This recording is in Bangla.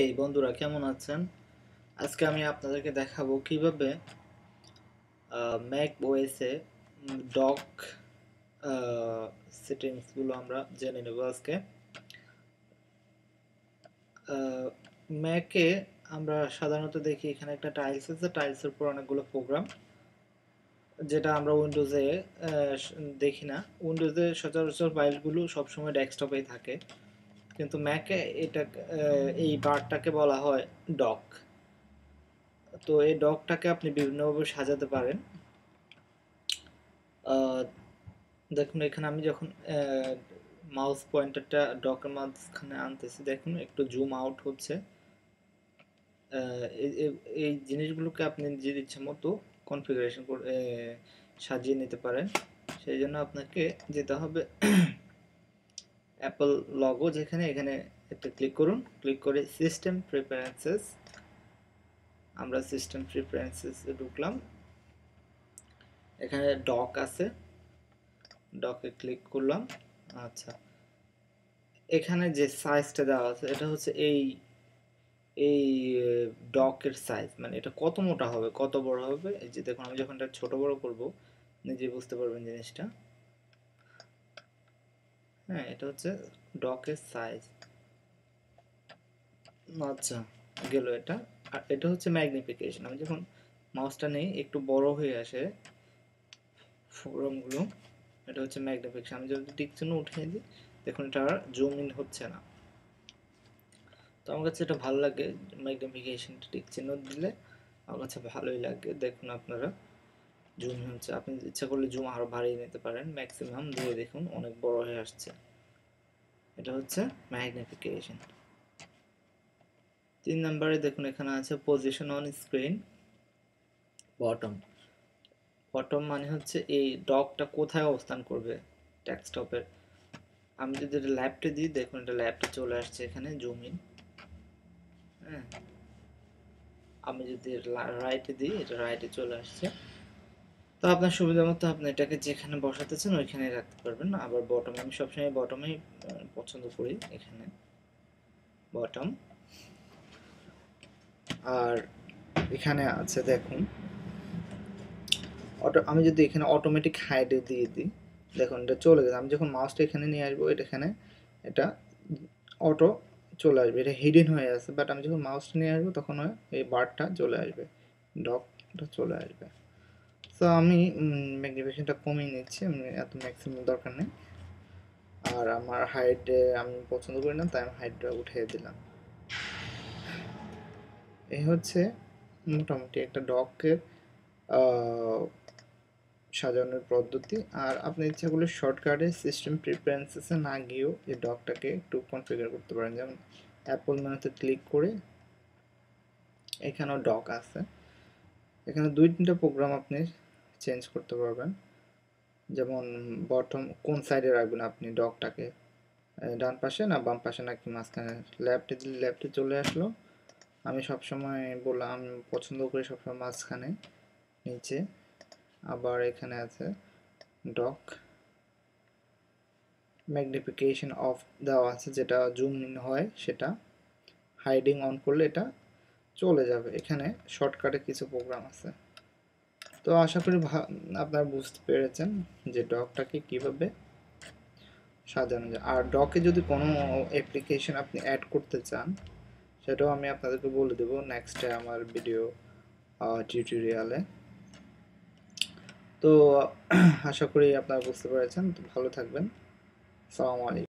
এই বন্ধুরা কেমন আছেন আজকে আমি আপনাদেরকে দেখাবো কিভাবে ম্যাক ওএসে ডক সেটিংসগুলো আমরা জেনে নেব আজকে ম্যাকে আমরা সাধারণত দেখি এখানে একটা টাইলস আছে টাইলসের উপর অনেকগুলো প্রোগ্রাম যেটা আমরা উইন্ডোজে দেখি না উইন্ডোজে সচরাচর ফাইলগুলো সবসময় ডেস্কটপেই থাকে কিন্তু ম্যাকে এটা এই বারটাকে বলা হয় ডক তো এই ডকটাকে আপনি বিভিন্নভাবে সাজাতে পারেন দেখুন এখানে আমি যখন মাউস পয়েন্টারটা ডকের মাঝখানে আনতেছি দেখুন একটু জুম আউট হচ্ছে এই জিনিসগুলোকে আপনি নিজের ইচ্ছে মতো কনফিগারেশন করে সাজিয়ে নিতে পারেন সেই জন্য আপনাকে যেতে হবে অ্যাপল লগো যেখানে এখানে একটা ক্লিক করুন ক্লিক করে সিস্টেম প্রিফারেন্সেস আমরা সিস্টেম প্রিফারেন্সেসে ঢুকলাম এখানে ডক আছে ডকে ক্লিক করলাম আচ্ছা এখানে যে সাইজটা দেওয়া আছে এটা হচ্ছে এই এই ডকের সাইজ মানে এটা কত মোটা হবে কত বড় হবে এই যে দেখুন আমি যখন এটা ছোটো বড় করবো নিজে বুঝতে পারবেন জিনিসটা হ্যাঁ এটা হচ্ছে ডকের সাইজ আচ্ছা গেল এটা আর এটা হচ্ছে ম্যাগনিফিকেশন আমি যখন মাউসটা নেই একটু বড় হয়ে আসে ফোরমগুলো এটা হচ্ছে ম্যাগনিফিকেশন আমি যদি ডিকশন উঠিয়ে দিই দেখুন এটা আর জুম ইন হচ্ছে না তো আমার কাছে এটা ভালো লাগে ম্যাগনিফিকেশনটা টিক চিহ্ন দিলে আমার কাছে ভালোই লাগে দেখুন আপনারা জুম হচ্ছে আপনি ইচ্ছা করলে জুম আরও বাড়িয়ে নিতে পারেন ম্যাক্সিমাম দিয়ে দেখুন অনেক বড় হয়ে আসছে এটা হচ্ছে ম্যাগনিফিকেশন তিন নম্বরে দেখুন এখানে আছে position on screen bottom bottom মানে হচ্ছে এই ডকটা কোথায় অবস্থান করবে ডেস্কটপের আমি যদি এটা ল্যাপটে দিই দেখুন এটা ল্যাপটে চলে আসছে এখানে জুম ইন হ্যাঁ আমি যদি রাইটে দিই এটা রাইটে চলে আসছে তো আপনার সুবিধা মতো আপনি এটাকে যেখানে বসাতে চান ওইখানে রাখতে পারবেন আবার বটম আমি সবসময় বটমেই পছন্দ করি এখানে বটম আর এখানে আছে দেখুন অটো আমি যদি এখানে অটোমেটিক হাইডে দিয়ে দিই দেখুন এটা চলে গেছে আমি যখন মাউসটা এখানে নিয়ে আসবো এটা এখানে এটা অটো চলে আসবে এটা হিডেন হয়ে আছে বাট আমি যখন মাউসটা নিয়ে আসবো তখন এই বারটা চলে আসবে ডকটা চলে আসবে সো আমি ম্যাগনিফিকেশনটা কমিয়ে নিচ্ছি এত ম্যাক্সিমাম দরকার নেই আর আমার হাইট আমি পছন্দ করি না তাই আমি হাইটটা উঠিয়ে দিলাম এই হচ্ছে মোটামুটি একটা ডকের সাজানোর পদ্ধতি আর আপনি ইচ্ছা করলে শর্টকাটে সিস্টেম প্রিফারেন্সেসে না গিয়েও এই ডকটাকে একটু কনফিগার করতে পারেন যেমন অ্যাপল মেনুতে ক্লিক করে এখানেও ডক আছে এখানে দুই তিনটা প্রোগ্রাম আপনি চেঞ্জ করতে পারবেন যেমন বটম কোন সাইডে রাখবেন আপনি ডগটাকে ডান পাশে না বাম পাশে নাকি মাঝখানে লেফটে দিলে লেফটে চলে আসলো আমি সবসময় বললাম আমি পছন্দ করি সবসময় মাঝখানে নিচে আবার এখানে আছে ডক ম্যাগনিফিকেশন অফ দেওয়া আছে যেটা জুম ইন হয় সেটা হাইডিং অন করলে এটা চলে যাবে এখানে শর্টকাটে কিছু প্রোগ্রাম আছে তো আশা করি আপনারা বুঝতে পেরেছেন যে ডকটাকে কিভাবে সাজানো যায় আর ডকে যদি কোনো অ্যাপ্লিকেশন আপনি অ্যাড করতে চান সেটাও আমি আপনাদেরকে বলে দেব নেক্সটে আমার ভিডিও টিউটোরিয়ালে তো আশা করি আপনারা বুঝতে পেরেছেন তো ভালো থাকবেন সালামু আলাইকুম